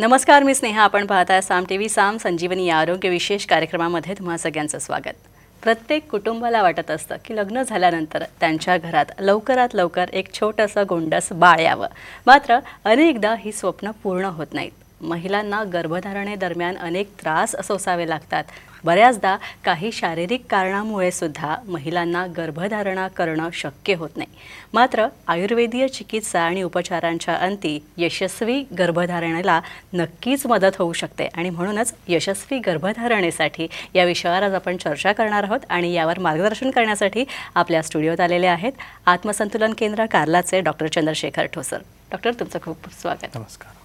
नमस्कार मी स्नेहा आपण पाहताय साम टी व्ही साम संजीवनी या आरोग्य विशेष कार्यक्रमामध्ये तुम्हा सगळ्यांचं स्वागत प्रत्येक कुटुंबाला वाटत असतं की लग्न झाल्यानंतर त्यांच्या घरात लवकरात लवकर एक छोटंसं गोंडस बाळ यावं मात्र अनेकदा ही स्वप्न पूर्ण होत नाहीत महिलांना गर्भधारणेदरम्यान अनेक त्रास सोसावे लागतात बऱ्याचदा काही शारीरिक कारणामुळे सुद्धा महिलांना गर्भधारणा करणं शक्य होत नाही मात्र आयुर्वेदीय चिकित्सा आणि उपचारांच्या अंती यशस्वी गर्भधारणेला नक्कीच मदत होऊ शकते आणि म्हणूनच यशस्वी गर्भधारणेसाठी या विषयावर आज आपण चर्चा करणार आहोत आणि यावर मार्गदर्शन करण्यासाठी आपल्या स्टुडिओत आलेले आहेत आत्मसंतुलन केंद्र कार्लाचे डॉक्टर चंद्रशेखर ठोसर डॉक्टर तुमचं खूप खूप स्वागत नमस्कार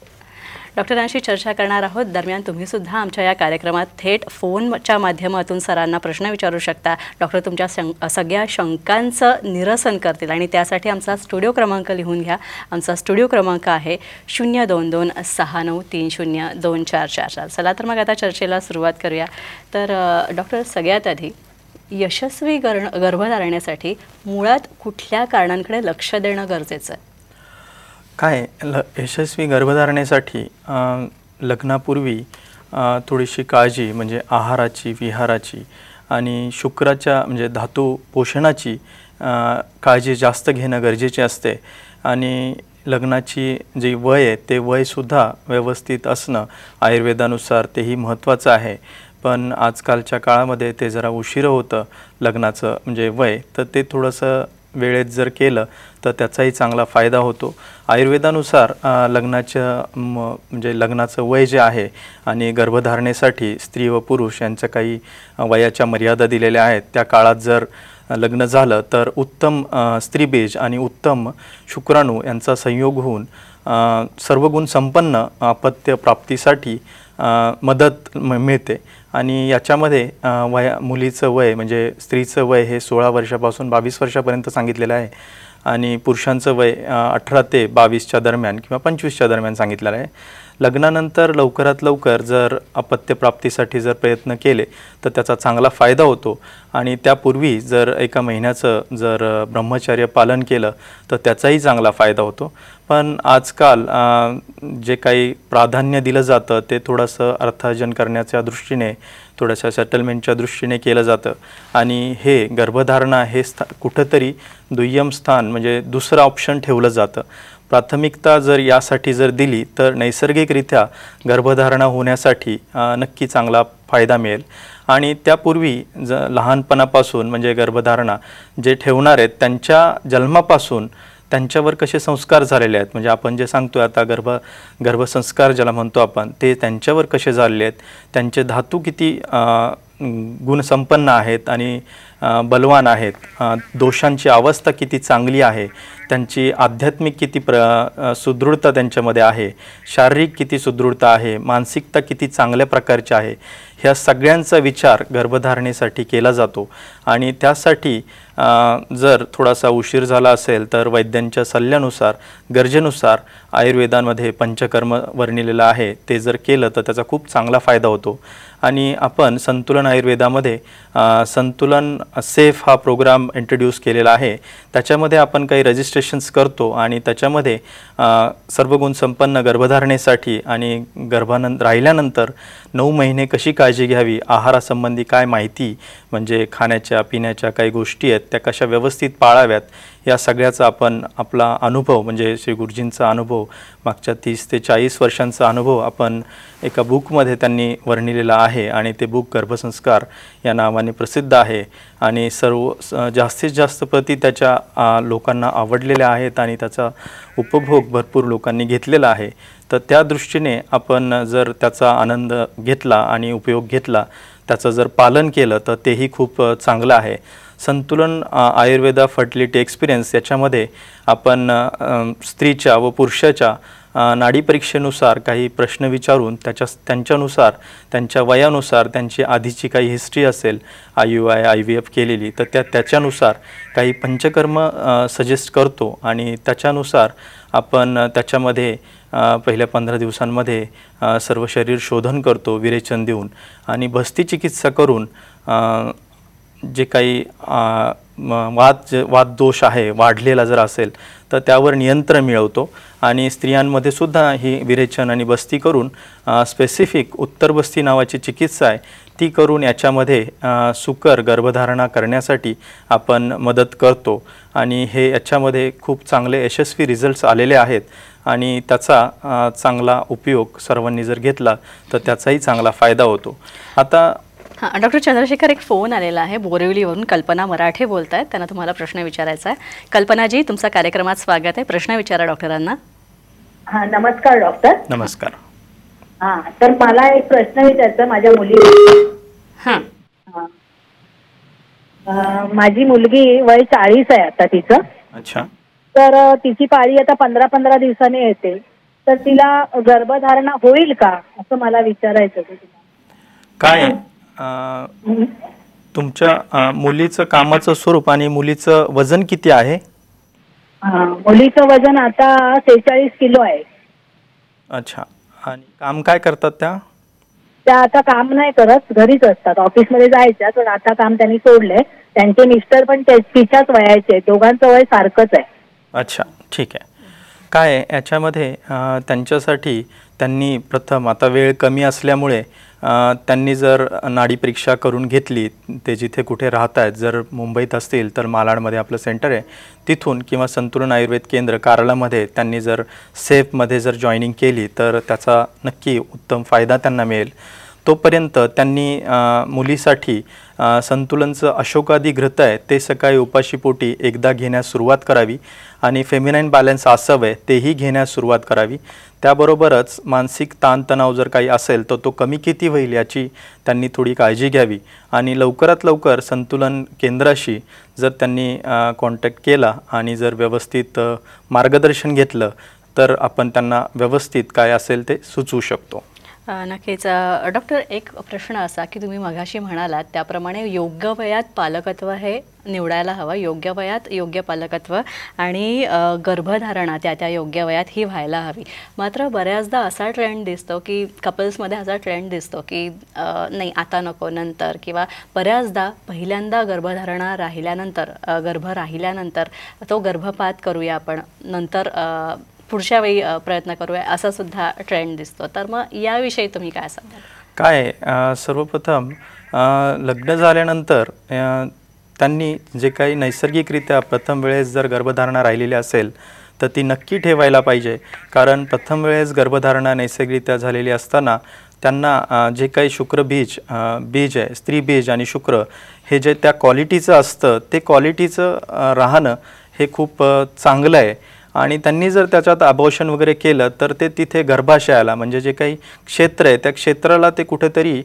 डॉक्टरांशी चर्चा करणार आहोत दरम्यान तुम्ही सुद्धा आमच्या या कार्यक्रमात थेट फोनच्या माध्यमातून सरांना प्रश्न विचारू शकता डॉक्टर तुमच्या शं सगळ्या शंकांचं निरसन करतील आणि त्यासाठी आमचा स्टुडिओ क्रमांक लिहून घ्या आमचा स्टुडिओ क्रमांक आहे शून्य दोन दोन सहा नऊ तीन शून्य दोन चार चार चार चला तर मग आता चर्चेला सुरुवात करूया तर डॉक्टर सगळ्यात आधी यशस्वी गर्ण गर्भधारणेसाठी मुळात कुठल्या कारणांकडे लक्ष देणं गरजेचं आहे काय ल यशस्वी गर्भधारणेसाठी लग्नापूर्वी थोडीशी काळजी म्हणजे आहाराची विहाराची आणि शुक्राच्या म्हणजे धातू पोषणाची काळजी जास्त घेणं गरजेचे असते आणि लग्नाची जी वय आहे ते वयसुद्धा व्यवस्थित असणं आयुर्वेदानुसार तेही महत्त्वाचं आहे पण आजकालच्या काळामध्ये ते जरा उशिरं होतं लग्नाचं म्हणजे वय तर ते थोडंसं वेळेत जर केलं तर त्याचाही चांगला फायदा होतो आयुर्वेदानुसार लग्नाच्या म्हणजे लग्नाचं वय जे आहे आणि गर्भधारणेसाठी स्त्री व पुरुष यांच्या काही वयाच्या मर्यादा दिलेल्या आहेत त्या काळात जर लग्न झालं तर उत्तम स्त्रीबीज आणि उत्तम शुक्राणू यांचा संयोग होऊन सर्व गुण संपन्न अपत्य प्राप्तीसाठी मदत मिळते आणि याच्यामध्ये वया मुलीचं वय म्हणजे स्त्रीचं वय हे सोळा वर्षापासून बावीस वर्षापर्यंत सांगितलेलं आहे आणि पुरुषांचं वय अठरा ते बावीसच्या दरम्यान किंवा पंचवीसच्या दरम्यान सांगितलेलं आहे लग्नानंतर लवकरात लवकर जर अपत्यप्राप्तीसाठी जर प्रयत्न केले तर त्याचा चांगला फायदा होतो आणि त्यापूर्वी जर एका महिन्याचं जर ब्रह्मचर्य पालन केलं तर त्याचाही चांगला फायदा होतो पण आजकाल जे काही प्राधान्य दिलं जातं ते थोडंसं अर्थार्जन करण्याच्या दृष्टीने थोड्याशा सेटलमेंटच्या दृष्टीने केलं जातं आणि हे गर्भधारणा हे स्था कुठंतरी दुय्यम स्थान म्हणजे दुसरं ऑप्शन ठेवलं जातं प्राथमिकता जर यासाठी जर दिली तर नैसर्गिकरित्या गर्भधारणा होण्यासाठी नक्की चांगला फायदा मिळेल आणि त्यापूर्वी ज लहानपणापासून म्हणजे गर्भधारणा जे ठेवणार आहेत त्यांच्या जन्मापासून त्यांच्यावर कसे संस्कार झालेले आहेत म्हणजे आपण जे सांगतो आता गर्भ गर्भसंस्कार ज्याला म्हणतो आपण ते त्यांच्यावर कसे झालेले आहेत त्यांचे धातू किती गुणसंपन्न आहेत आणि बलवान आहेत दोषांची अवस्था किती चांगली आहे त्यांची आध्यात्मिक किती प्र सुदृढता त्यांच्यामध्ये आहे शारीरिक किती सुदृढता आहे मानसिकता किती चांगल्या प्रकारची आहे ह्या सगळ्यांचा विचार गर्भधारणेसाठी केला जातो आणि त्यासाठी जर थोडासा उशीर झाला असेल तर वैद्यांच्या सल्ल्यानुसार गरजेनुसार आयुर्वेदामध्ये पंचकर्म वर्णिलेलं आहे ते जर केलं तर त्याचा खूप चांगला फायदा होतो आणि आपण संतुलन आयुर्वेदामध्ये संतुलन सेफ हा प्रोग्राम इंट्रोड्यूस केलेला आहे त्याच्यामध्ये आपण काही रजिस्ट्रेशन्स करतो आणि त्याच्यामध्ये सर्व गुणसंपन्न गर्भधारणेसाठी आणि गर्भानं राहिल्यानंतर नऊ महिने कशी काय काळजी घ्यावी आहारासंबंधी काय माहिती म्हणजे खाण्याच्या पिण्याच्या काही गोष्टी आहेत त्या कशा व्यवस्थित पाळाव्यात या सगळ्याचा आपण आपला अनुभव म्हणजे श्री गुरुजींचा अनुभव मागच्या तीस ते चाळीस वर्षांचा अनुभव आपण एका बुकमध्ये त्यांनी वर्णिलेला आहे आणि ते बुक गर्भसंस्कार या नावाने प्रसिद्ध आहे आणि सर्व जास्तीत जास्त प्रती त्याच्या लोकांना आवडलेल्या आहेत आणि त्याचा उपभोग भरपूर लोकांनी घेतलेला आहे तर त्या दृष्टीने आपण जर त्याचा आनंद घेतला आणि उपयोग घेतला त्याचं जर पालन केलं तर तेही खूप चांगलं आहे संतुलन आयुर्वेदा फर्टिलिटी एक्सपिरियन्स याच्यामध्ये आपण स्त्रीच्या व पुरुषाच्या नाडी परीक्षेनुसार काही प्रश्न विचारून त्याच्या त्यांच्यानुसार त्यांच्या वयानुसार त्यांची आधीची काही हिस्ट्री असेल I U I I V F केलेली तर त्या त्याच्यानुसार काही पंचकर्म सजेस्ट करतो आणि त्याच्यानुसार आपण त्याच्यामध्ये पहिल्या पंधरा दिवसांमध्ये सर्व शरीर शोधन करतो विरेचन देऊन आणि भस्ती चिकित्सा करून जे काही वाद वाद दोष आहे वाढलेला जर असेल तर त्यावर नियंत्रण मिळवतो आणि स्त्रियांमध्ये सुद्धा ही विरेचन आणि बस्ती करून स्पेसिफिक उत्तर बस्ती नावाची चिकित्सा आहे ती करून याच्यामध्ये सुकर गर्भधारणा करण्यासाठी आपण मदत करतो आणि हे याच्यामध्ये खूप चांगले यशस्वी रिझल्ट्स आलेले आहेत आणि त्याचा चांगला उपयोग सर्वांनी जर घेतला तर त्याचाही चांगला फायदा होतो आता हां डॉक्टर चंद्रशेखर एक फोन आलेला आहे बोरिवलीवरून कल्पना मराठे बोलत आहेत त्यांना तुम्हाला प्रश्न विचारायचा आहे कल्पनाजी तुमचा कार्यक्रमात स्वागत आहे प्रश्न विचारा डॉक्टरांना हां नमस्कार डॉक्टर नमस्कार हा तर मला एक प्रश्न विचारायचा माझ्या मुली हां माझी मुलगी वय चाळीस आहे आता तिचं अच्छा तर तिची पाळी आता पंधरा पंधरा दिवसांनी येते तर तिला गर्भधारणा होईल का असं मला विचारायचं काय तुमच्या मुलीचं कामाचं स्वरूप आणि मुलीचं वजन किती आहे मुलीचं वजन आता सेहेचाळीस किलो आहे अच्छा आणि काम काय करतात त्या त्या आता काम नाही करत घरीच असतात ऑफिसमध्ये जायच्या पण आता काम त्यांनी सोडलंय त्यांचे मिस्टर पण तिच्याच वयाचे दोघांचं वय सारखंच आहे अच्छा ठीक आहे काय आहे याच्यामध्ये त्यांच्यासाठी त्यांनी प्रथम आता वेळ कमी असल्यामुळे त्यांनी जर नाडी परीक्षा करून घेतली ते जिथे कुठे राहत आहेत जर मुंबईत असतील तर मालाडमध्ये आपलं सेंटर आहे तिथून किंवा संतुलन आयुर्वेद केंद्र कारलामध्ये त्यांनी जर सेफमध्ये जर जॉईनिंग केली तर त्याचा नक्की उत्तम फायदा त्यांना मिळेल तोपर्यंत त्यांनी मुलीसाठी संतुलनचं अशोकादी घृत आहे ते सकाळी उपाशीपोटी एकदा घेण्यास सुरुवात करावी आणि फेमिनाईन बॅलन्स असावं आहे तेही घेण्यास सुरुवात करावी त्याबरोबरच मानसिक ताणतणाव जर काही असेल तर तो कमी किती होईल याची त्यांनी थोडी काळजी घ्यावी आणि लवकरात लवकर संतुलन केंद्राशी जर त्यांनी कॉन्टॅक्ट केला आणि जर व्यवस्थित मार्गदर्शन घेतलं तर आपण त्यांना व्यवस्थित काय असेल ते सुचवू शकतो नक्कीच डॉक्टर एक प्रश्न असा की तुम्ही मघाशी म्हणालात त्याप्रमाणे योग्य वयात पालकत्व हे निवडायला हवं योग्य वयात योग्य पालकत्व आणि गर्भधारणा त्या त्या योग्य वयात ही व्हायला हवी मात्र बऱ्याचदा असा ट्रेंड दिसतो की कपल्समध्ये असा ट्रेंड दिसतो की नाही आता नको नंतर किंवा बऱ्याचदा पहिल्यांदा गर्भधारणा राहिल्यानंतर गर्भ राहिल्यानंतर तो गर्भपात करूया आपण नंतर पुढच्या वेळी प्रयत्न करूया असा सुद्धा ट्रेंड दिसतो तर मग याविषयी तुम्ही काय सांगाल काय सर्वप्रथम लग्न झाल्यानंतर त्यांनी जे काही नैसर्गिकरित्या प्रथम वेळेस जर गर्भधारणा राहिलेली असेल तर ती नक्की ठेवायला पाहिजे कारण प्रथम वेळेस गर्भधारणा नैसर्गिकरित्या झालेली असताना त्यांना जे काही शुक्रबीज बीज आहे स्त्री बीज आणि शुक्र हे जे त्या क्वालिटीचं असतं ते क्वालिटीचं राहणं हे खूप चांगलं आहे आणि त्यांनी जर त्याच्यात अबोशन वगैरे केलं तर ते तिथे गर्भाशयाला म्हणजे जे काही क्षेत्र आहे त्या क्षेत्राला ते कुठेतरी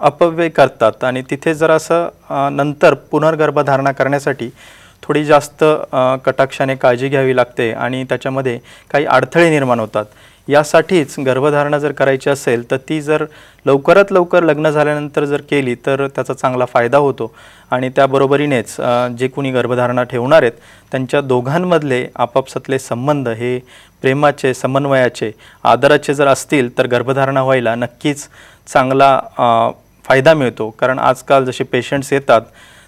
अपव्यय करतात आणि तिथे जर असं नंतर पुनर्गर्भधारणा करण्यासाठी थोडी जास्त कटाक्षाने काळजी घ्यावी लागते आणि त्याच्यामध्ये काही अडथळे निर्माण होतात यासाठीच गर्भधारणा जर करायची असेल तर ती जर लवकरात लवकर लग्न झाल्यानंतर जर केली तर त्याचा चांगला फायदा होतो आणि त्याबरोबरीनेच जे कुणी गर्भधारणा ठेवणार आहेत त्यांच्या दोघांमधले आपापसातले संबंध हे प्रेमाचे समन्वयाचे आदराचे जर असतील तर गर्भधारणा व्हायला नक्कीच चांगला फायदा मिळतो कारण आजकाल जसे पेशंट्स येतात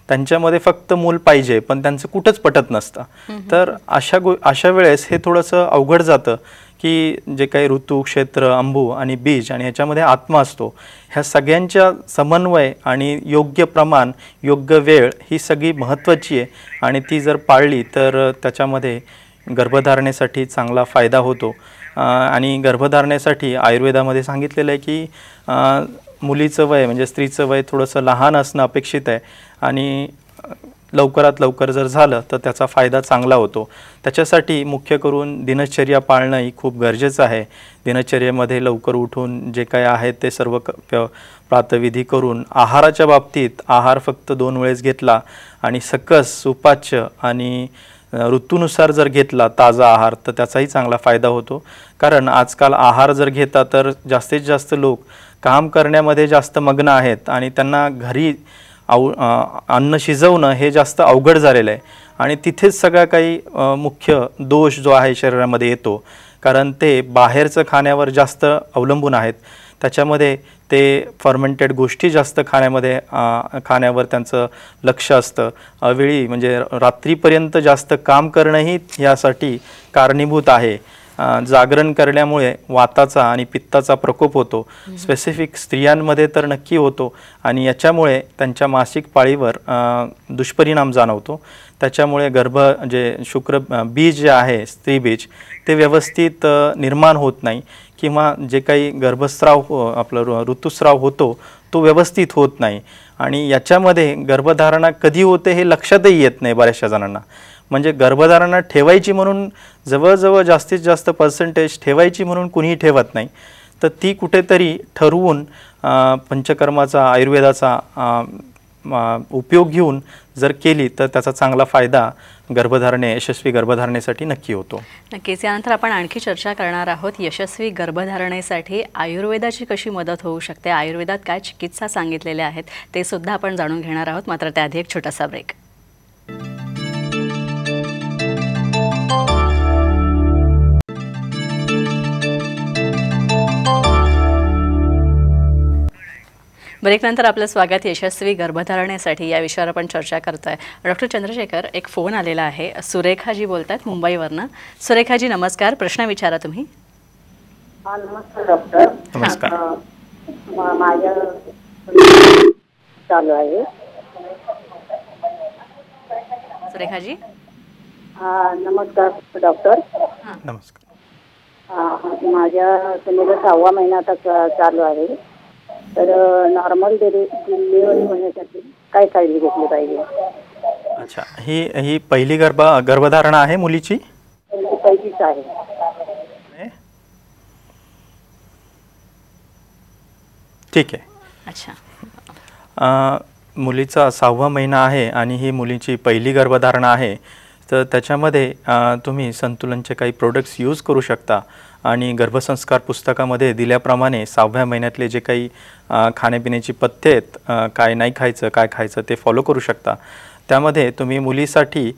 त्यांच्यामध्ये फक्त मूल पाहिजे पण त्यांचं कुठंच पटत नसतं तर अशा गो अशा वेळेस हे थोडंसं अवघड जातं की जे काही ऋतू क्षेत्र अंबू आणि बीज आणि ह्याच्यामध्ये आत्मा असतो ह्या सगळ्यांच्या समन्वय आणि योग्य प्रमाण योग्य वेळ ही सगळी महत्त्वाची आहे आणि ती जर पाळली तर त्याच्यामध्ये गर्भधारणेसाठी चांगला फायदा होतो आणि गर्भधारणेसाठी आयुर्वेदामध्ये सांगितलेलं आहे की मुलीचं वय म्हणजे स्त्रीचं वय थोडंसं लहान असणं अपेक्षित आहे आणि लवकरात लवकर जर झालं तर त्याचा फायदा चांगला होतो त्याच्यासाठी मुख्य करून दिनचर्या पाळणं ही खूप गरजेचं आहे दिनचर्येमध्ये लवकर उठून जे काय आहे ते सर्व क प्रातविधी करून आहाराच्या बाबतीत आहार फक्त दोन वेळेस घेतला आणि सकस सुपाच्य आणि ऋतूनुसार जर घेतला ताजा आहार तर त्याचाही चांगला फायदा होतो कारण आजकाल आहार जर घेता तर जास्तीत जास्त लोक काम करण्यामध्ये जास्त मग्न आहेत आणि त्यांना घरी आव अन्न शिजवणं हे जास्त अवघड झालेलं आहे आणि तिथेच सगळा काही मुख्य दोष जो आहे शरीरामध्ये येतो कारण ते बाहेरचं खाण्यावर जास्त अवलंबून आहेत त्याच्यामध्ये ते फर्मेंटेड गोष्टी जास्त खाण्यामध्ये खाण्यावर त्यांचं लक्ष असतं अवेळी म्हणजे रात्रीपर्यंत जास्त काम करणंही यासाठी कारणीभूत आहे जागरण करण्यामुळे वाताचा आणि पित्ताचा प्रकोप होतो स्पेसिफिक स्त्रियांमध्ये तर नक्की होतो आणि याच्यामुळे त्यांच्या मासिक पाळीवर दुष्परिणाम जाणवतो त्याच्यामुळे गर्भ जे शुक्र बीज जे आहे स्त्री बीज ते व्यवस्थित निर्माण होत नाही किंवा जे काही गर्भस्राव हो, आपलं ऋतुस्राव होतो तो व्यवस्थित होत नाही आणि याच्यामध्ये गर्भधारणा कधी होते हे लक्षातही येत नाही बऱ्याचशा जणांना म्हणजे गर्भधारणा ठेवायची म्हणून जवळजवळ जास्तीत जास्त पर्सेंटेज ठेवायची म्हणून कुणीही ठेवत नाही तर ती कुठेतरी ठरवून पंचकर्माचा आयुर्वेदाचा उपयोग घेऊन जर केली तर त्याचा चांगला फायदा गर्भधारणे यशस्वी गर्भधारणेसाठी नक्की होतो नक्कीच यानंतर आपण आणखी चर्चा करणार आहोत यशस्वी गर्भधारणेसाठी आयुर्वेदाची कशी मदत होऊ शकते आयुर्वेदात काय चिकित्सा सांगितलेल्या आहेत ते सुद्धा आपण जाणून घेणार आहोत मात्र त्याआधी एक छोटासा ब्रेक ब्रेकनंतर आपलं स्वागत यशस्वी गर्भधारणेसाठी या विषयावर आपण चर्चा करत आहे डॉक्टर चंद्रशेखर एक फोन आलेला आहे सुरेखाजी बोलत आहेत मुंबईवरनं सुरेखाजी नमस्कार प्रश्न विचारा तुम्ही नमस्कार डॉक्टर सुरेखाजी नमस्कार डॉक्टर नमस्कार माझ्या सुनेला सहावा महिना आता चालू आहे तर नॉर्मल डिलिव्हरी होण्यासाठी काय काळजी घेतली पाहिजे अच्छा ही ही पहिली गर्भ गर्भधारणा आहे मुलीची पहिलीच आहे ठीक आहे अच्छा मुलीचा सहावा महिना आहे आणि ही मुलीची पहिली गर्भधारणा आहे तर त्याच्यामध्ये तुम्ही संतुलनचे काही प्रोडक्ट्स यूज करू शकता आणि गर्भसंस्कार पुस्तकामध्ये दिल्याप्रमाणे सहाव्या महिन्यातले जे काही खाण्यापिण्याची पथ्य आहेत काय नाही खायचं काय खायचं ते फॉलो करू शकता त्यामध्ये तुम्ही मुलीसाठी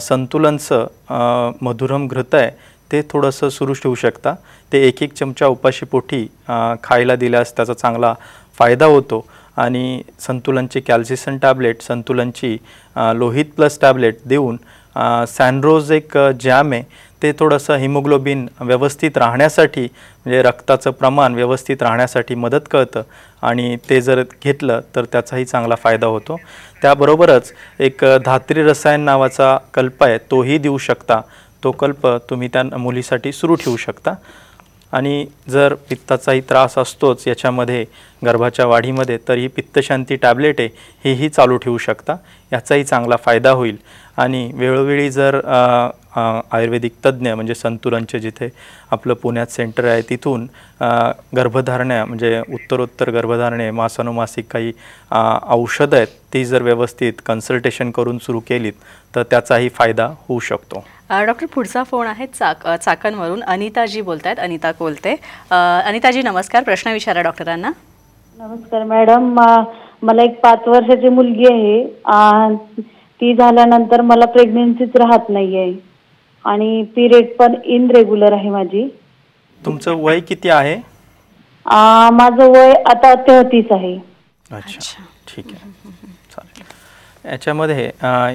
संतुलनचं मधुरम घृत आहे ते थोडंसं सुरू ठेवू शकता ते एक एक चमचा उपाशीपोटी खायला दिल्यास त्याचा चांगला फायदा होतो आणि संतुलनची कॅल्शियम टॅबलेट संतुलनची लोहित प्लस टॅबलेट देऊन सॅनरोज एक जॅम आहे ते थोडंसं हिमोग्लोबिन व्यवस्थित राहण्यासाठी म्हणजे रक्ताचं प्रमाण व्यवस्थित राहण्यासाठी मदत करतं आणि ते जर घेतलं तर त्याचाही चांगला फायदा होतो त्याबरोबरच एक धात्री रसायन नावाचा कल्प आहे तोही देऊ शकता तो कल्प तुम्ही त्या मुलीसाठी सुरू ठेवू शकता आणि जर पित्ताचाही त्रास असतोच याच्यामध्ये गर्भाच्या वाढीमध्ये तर ही पित्तशांती टॅबलेट आहे हेही चालू ठेवू शकता याचाही चांगला फायदा होईल आणि वेळोवेळी जर आयुर्वेदिक तज्ज्ञ म्हणजे संतुलनचे जिथे आपलं पुण्यात सेंटर आहे तिथून गर्भधारण्या म्हणजे उत्तरोत्तर गर्भधारणे मासानुमासिक काही औषधं आहेत ती जर व्यवस्थित कन्सल्टेशन करून सुरू केलीत तर त्याचाही फायदा होऊ शकतो डॉक्टर पुढचा फोन आहे चाक चाकणवरून अनिताजी बोलत आहेत अनिता कोलते अनिताजी नमस्कार प्रश्न विचारा डॉक्टरांना नमस्कार मॅडम मला एक पाच वर्षाची मुलगी आहे ती झाल्यानंतर मला प्रेग्नेन्सीच राहत नाही आहे आणि पिरियड पण इनरेग्युलर आहे माझी तुमचं वय किती आहे माझं वय आता तेहतीस आहे अच्छा ठीक आहे याच्यामध्ये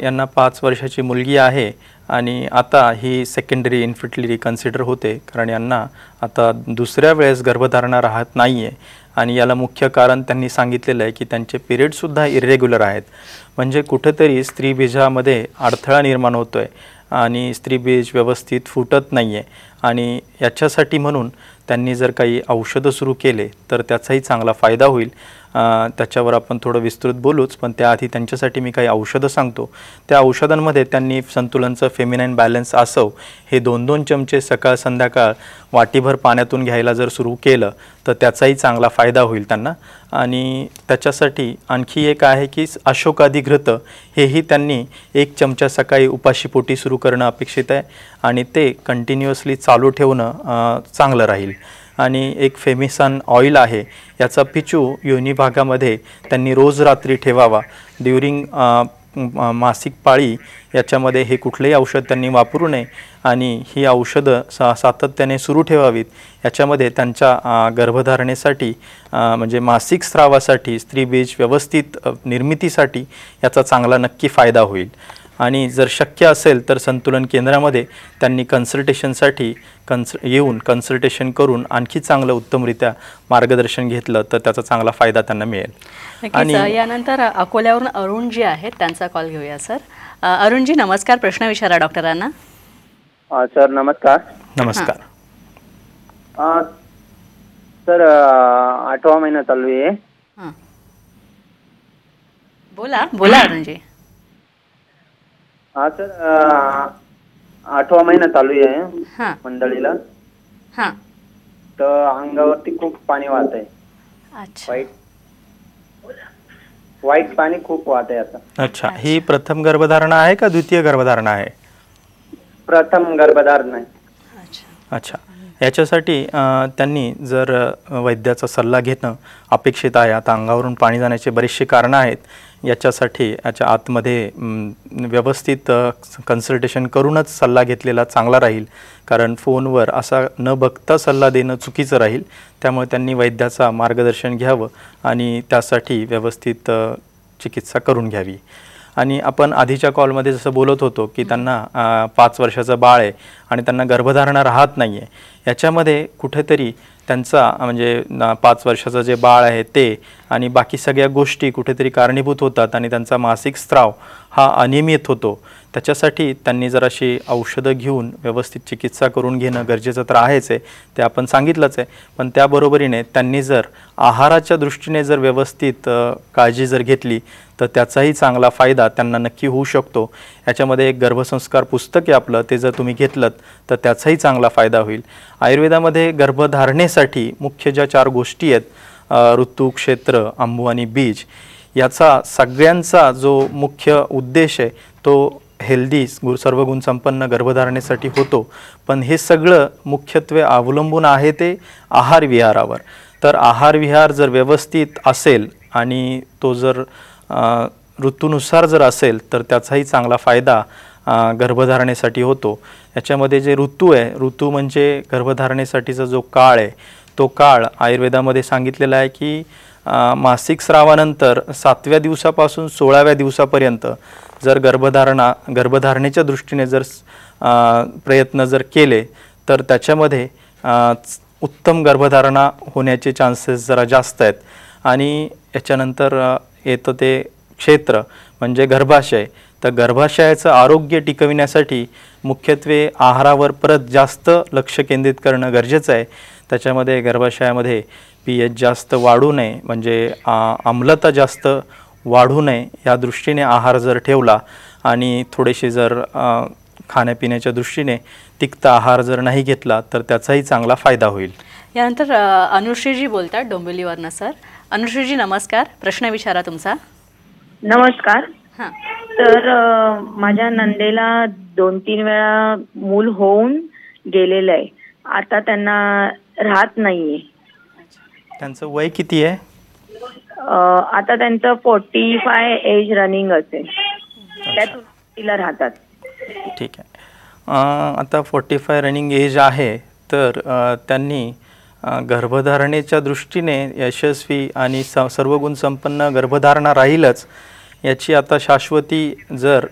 यांना पाच वर्षाची मुलगी आहे आणि आता ही सेकंडरी इन्फर्टिलिटी कन्सिडर होते कारण यांना आता दुसऱ्या वेळेस गर्भधारणा राहत नाही आहे आणि याला मुख्य कारण त्यांनी सांगितलेलं आहे की त्यांचे पिरियडसुद्धा इरेग्युलर आहेत म्हणजे कुठेतरी स्त्रीबीजामध्ये अडथळा निर्माण होतो आहे आणि स्त्रीबीज व्यवस्थित फुटत नाही आहे आणि याच्यासाठी म्हणून त्यांनी जर काही औषधं सुरू केले तर त्याचाही चांगला फायदा होईल त्याच्यावर आपण थोडं विस्तृत बोलूच पण त्याआधी त्यांच्यासाठी मी काही औषधं सांगतो त्या औषधांमध्ये त्यांनी संतुलनचं फेमिनाईन बॅलन्स असव हे दोन दोन चमचे सकाळ संध्याकाळ वाटीभर पाण्यातून घ्यायला जर सुरू केलं तर त्याचाही चांगला फायदा होईल त्यांना आणि त्याच्यासाठी आणखी एक आहे की अशोकाधिघृत हेही त्यांनी एक चमचा सकाळी उपाशीपोटी सुरू करणं अपेक्षित आहे आणि ते कंटिन्युअसली चालू ठेवणं चांगलं राहील आणि एक फेमिसन ऑइल आहे याचा पिचू योनी भागामध्ये त्यांनी रोज रात्री ठेवावा ड्युरिंग मासिक पाळी याच्यामध्ये हे कुठलेही औषध त्यांनी वापरू नये आणि ही औषधं स सातत्याने सुरू ठेवावीत याच्यामध्ये त्यांच्या गर्भधारणेसाठी म्हणजे मासिक स्रावासाठी स्त्रीबीज व्यवस्थित निर्मितीसाठी याचा चांगला नक्की फायदा होईल आणि जर शक्य असेल तर संतुलन केंद्रामध्ये त्यांनी कन्सल्टेशनसाठी कन्स येऊन कन्सल्टेशन करून आणखी चांगलं उत्तमरित्या मार्गदर्शन घेतलं तर त्याचा चांगला फायदा त्यांना मिळेल आणि यानंतर अकोल्यावरून अरुणजी आहेत त्यांचा कॉल घेऊया सर अरुणजी नमस्कार प्रश्न विचारा डॉक्टरांना सर नमस्कार नमस्कार सर आठवा महिना चालू आहे बोला बोला अरुणजी हा सर आठवा महिना चालू आहे मंडळीला तर अंगावरती खूप पाणी वाहत आहे वाईट वाईट पाणी खूप वाहत आहे आता अच्छा ही प्रथम गर्भधारणा आहे का द्वितीय गर्भधारणा आहे प्रथम गर्भधारणा आहे अच्छा याच्यासाठी त्यांनी जर वैद्याचा सल्ला घेणं अपेक्षित आहे आता अंगावरून पाणी जाण्याचे बरेचसे कारण आहेत याच्यासाठी याच्या आतमध्ये व्यवस्थित कन्सल्टेशन करूनच सल्ला घेतलेला चांगला राहील कारण फोनवर असा न बघता सल्ला देणं चुकीचं राहील त्यामुळे त्यांनी वैद्याचा मार्गदर्शन घ्यावं आणि त्यासाठी व्यवस्थित चिकित्सा करून घ्यावी आणि आपण आधीच्या कॉलमध्ये जसं बोलत होतो की त्यांना पाच वर्षाचं बाळ आहे आणि त्यांना गर्भधारणा राहत नाही आहे याच्यामध्ये कुठेतरी त्यांचा म्हणजे पाच वर्षाचं जे बाळ आहे ते आणि बाकी सगळ्या गोष्टी कुठेतरी कारणीभूत होतात आणि त्यांचा मासिक स्त्राव हा अनियमित होतो त्याच्यासाठी त्यांनी जराशी औषधं घेऊन व्यवस्थित चिकित्सा करून घेणं गरजेचं तर आहेच आहे ते आपण सांगितलंच आहे पण त्याबरोबरीने त्यांनी जर आहाराच्या दृष्टीने जर व्यवस्थित काळजी जर घेतली तर त्याचाही चांगला फायदा त्यांना नक्की होऊ शकतो याच्यामध्ये एक गर्भसंस्कार पुस्तक आहे आपलं ते जर तुम्ही घेतलं तर त्याचाही चांगला फायदा होईल आयुर्वेदामध्ये गर्भधारणेसाठी मुख्य ज्या चार गोष्टी आहेत ऋतू क्षेत्र आंबू आणि बीज याचा सगळ्यांचा जो मुख्य उद्देश आहे तो हेल्दी सर्व गुणसंपन्न गर्भधारणेसाठी होतो पण हे सगळं मुख्यत्वे अवलंबून आहे ते आहार विहारावर तर आहार विहार जर व्यवस्थित असेल आणि तो जर ऋतूनुसार जर असेल तर त्याचाही चांगला फायदा गर्भधारणेसाठी होतो याच्यामध्ये जे ऋतू आहे ऋतू म्हणजे गर्भधारणेसाठीचा जो काळ आहे तो काळ आयुर्वेदामध्ये सांगितलेला आहे की मासिक स्रावानंतर सातव्या दिवसापासून सोळाव्या दिवसापर्यंत जर गर्भधारणा गर्भधारणेच्या दृष्टीने जर प्रयत्न जर केले तर त्याच्यामध्ये उत्तम गर्भधारणा होण्याचे चान्सेस जरा जास्त आहेत आणि याच्यानंतर येतं ते क्षेत्र म्हणजे गर्भाशय तर गर्भाशयाचं आरोग्य टिकविण्यासाठी मुख्यत्वे आहारावर परत जास्त लक्ष केंद्रित करणं गरजेचं आहे त्याच्यामध्ये गर्भाशयामध्ये पी एच जास्त वाढू नये म्हणजे आम्लता जास्त वाढू नये या दृष्टीने आहार जर ठेवला आणि थोडेसे जर खाण्यापिण्याच्या दृष्टीने तिक्त आहार जर नाही घेतला तर त्याचाही चांगला फायदा होईल यानंतर अनुश्रीजी बोलतात डोंबिवलीवरनं सर अनुश्रीजी नमस्कार प्रश्न विचारा तुमचा नमस्कार हां तर माझ्या नंदेला दोन तीन वेळा मूल होऊन गेलेलं आहे आता त्यांना राहत नाहीये त्यांचं वय किती आहे आता त्यांचं फोर्टी फाय एज रनिंग असेल राहतात ठीक आहे आता फोर्टी फाय रनिंग एज आहे तर त्यांनी गर्भधारणेच्या दृष्टीने यशस्वी आणि स सर्व गुणसंपन्न गर्भधारणा राहीलच याची आता शाश्वती जर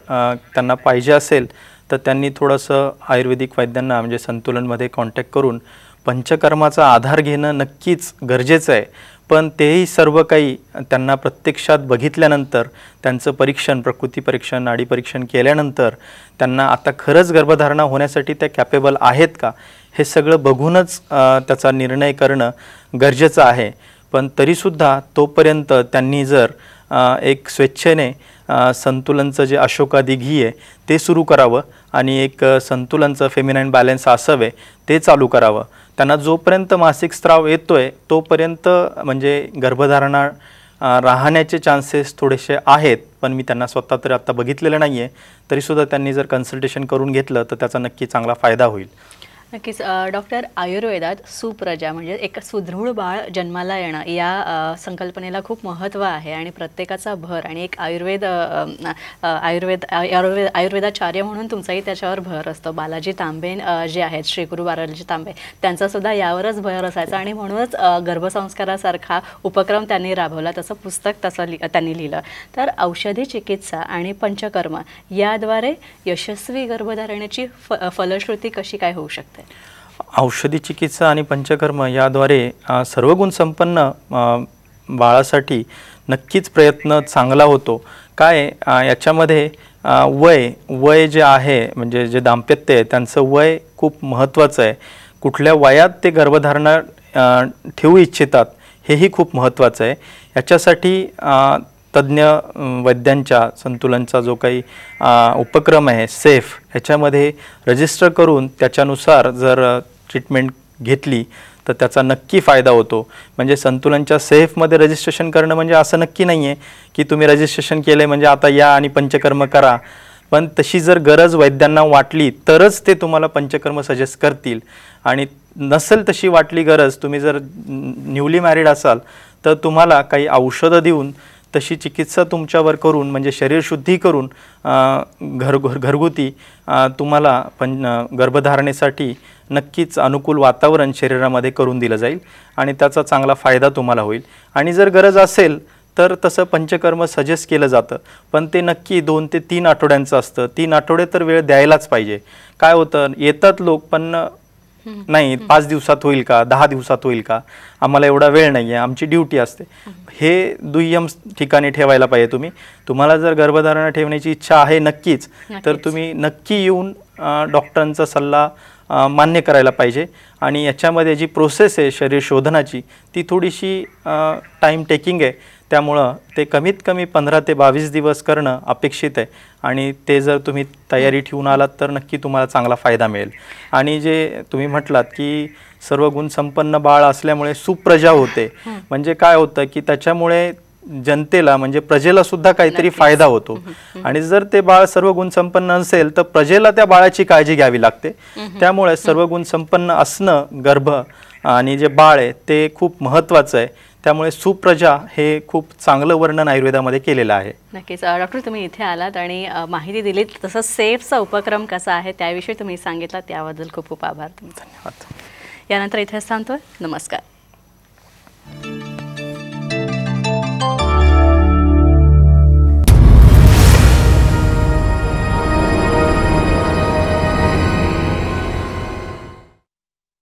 त्यांना पाहिजे असेल तर त्यांनी थोडंसं आयुर्वेदिक वैद्यांना म्हणजे संतुलनमध्ये कॉन्टॅक्ट करून पंचकर्माचा आधार घेणं नक्कीच गरजेचं आहे पण तेही सर्व काही त्यांना प्रत्यक्षात बघितल्यानंतर त्यांचं परीक्षण प्रकृती परीक्षण नाडी परीक्षण केल्यानंतर त्यांना आता खरंच गर्भधारणा होण्यासाठी त्या कॅपेबल आहेत का हे सगळं बघूनच त्याचा निर्णय करणं गरजेचं आहे पण तरीसुद्धा तोपर्यंत त्यांनी जर एक स्वेच्छेने संतुलनचं जे अशोकादी घी आहे ते सुरू करावं आणि एक संतुलनचं फेमिनाईन बॅलन्स असावे ते चालू करावं त्यांना जोपर्यंत मासिक स्त्राव येतोय तोपर्यंत म्हणजे गर्भधारणा राहण्याचे चान्सेस थोडेसे आहेत पण मी त्यांना स्वतः तरी आत्ता बघितलेलं नाही आहे तरीसुद्धा त्यांनी जर कन्सल्टेशन करून घेतलं तर त्याचा नक्की चांगला फायदा होईल नक्कीच डॉक्टर आयुर्वेदात सुप्रजा म्हणजे एक सुदृढ बाळ जन्माला येणं या संकल्पनेला खूप महत्त्व आहे आणि प्रत्येकाचा भर आणि एक आयुर्वेद आयुर्वेद आयुर्वेद आयुर्वेदाचार्य म्हणून तुमचाही त्याच्यावर भर असतो बालाजी तांबे जे आहेत श्रीगुरु बालाजी तांबे त्यांचासुद्धा यावरच भर असायचा आणि म्हणूनच गर्भसंस्कारासारखा उपक्रम त्यांनी राबवला तसं पुस्तक तसं लि त्यांनी लिहिलं तर औषधी चिकित्सा आणि पंचकर्म याद्वारे यशस्वी गर्भधारणेची फ फलश्रुती कशी काय होऊ शकते औषधी चिकित्सा आणि पंचकर्म याद्वारे सर्व बाळासाठी नक्कीच प्रयत्न चांगला होतो काय याच्यामध्ये वय वय जे आहे म्हणजे जे दाम्पत्य आहे त्यांचं वय खूप महत्त्वाचं आहे कुठल्या वयात ते गर्भधारणा ठेवू इच्छितात हेही खूप महत्त्वाचं आहे याच्यासाठी तज्ज्ञ वैद्यांच्या संतुलनचा जो काही उपक्रम आहे सेफ ह्याच्यामध्ये रजिस्टर करून त्याच्यानुसार जर ट्रीटमेंट घेतली तर त्याचा नक्की फायदा होतो म्हणजे संतुलनच्या सेफमध्ये रजिस्ट्रेशन करणं म्हणजे असं नक्की नाही आहे की तुम्ही रजिस्ट्रेशन केलं म्हणजे आता या आणि पंचकर्म करा पण तशी जर गरज वैद्यांना वाटली तरच ते तुम्हाला पंचकर्म सजेस्ट करतील आणि नसेल तशी वाटली गरज तुम्ही जर न्यूली मॅरिड असाल तर तुम्हाला काही औषधं देऊन तशी चिकित्सा तुमच्यावर करून म्हणजे शरीरशुद्धी करून घर घर घरगुती तुम्हाला पण गर्भधारणेसाठी नक्कीच अनुकूल वातावरण शरीरामध्ये करून दिलं जाईल आणि त्याचा चांगला फायदा तुम्हाला होईल आणि जर गरज असेल तर तसं पंचकर्म सजेस्ट केलं जातं पण ते नक्की दोन ते तीन आठवड्यांचं असतं तीन आठवडे तर वेळ द्यायलाच पाहिजे काय होतं येतात लोक पण नाही पाच दिवसात होईल का दहा दिवसात होईल का आम्हाला एवढा वेळ नाही आहे आमची ड्युटी असते हे दुय्यम ठिकाणी ठेवायला पाहिजे तुम्ही तुम्हाला जर गर्भधारणा ठेवण्याची इच्छा आहे नक्कीच तर तुम्ही नक्की येऊन डॉक्टरांचा सल्ला मान्य करायला पाहिजे आणि याच्यामध्ये जी प्रोसेस आहे शरीर शोधनाची ती थोडीशी टाईम टेकिंग आहे त्यामुळं ते कमीत कमी पंधरा ते बावीस दिवस करणं अपेक्षित आहे आणि ते जर तुम्ही तयारी ठेवून आलात तर नक्की तुम्हाला चांगला फायदा मिळेल आणि जे तुम्ही म्हटलात की सर्व गुणसंपन्न बाळ असल्यामुळे सुप्रजा होते म्हणजे काय होतं की त्याच्यामुळे जनतेला म्हणजे प्रजेला सुद्धा काहीतरी फायदा होतो आणि जर ते बाळ सर्व गुणसंपन्न असेल तर प्रजेला त्या बाळाची काळजी घ्यावी लागते त्यामुळे सर्व गुणसंपन्न असणं गर्भ आणि जे बाळ आहे ते खूप महत्त्वाचं आहे त्यामुळे सुप्रजा हे खूप चांगलं वर्णन आयुर्वेदामध्ये केलेलं आहे नक्कीच डॉक्टर तुम्ही इथे आलात आणि माहिती दिलीत तसं सेफचा उपक्रम कसा आहे त्याविषयी तुम्ही सांगितला त्याबद्दल खूप खूप आभार धन्यवाद यानंतर इथे सांगतो नमस्कार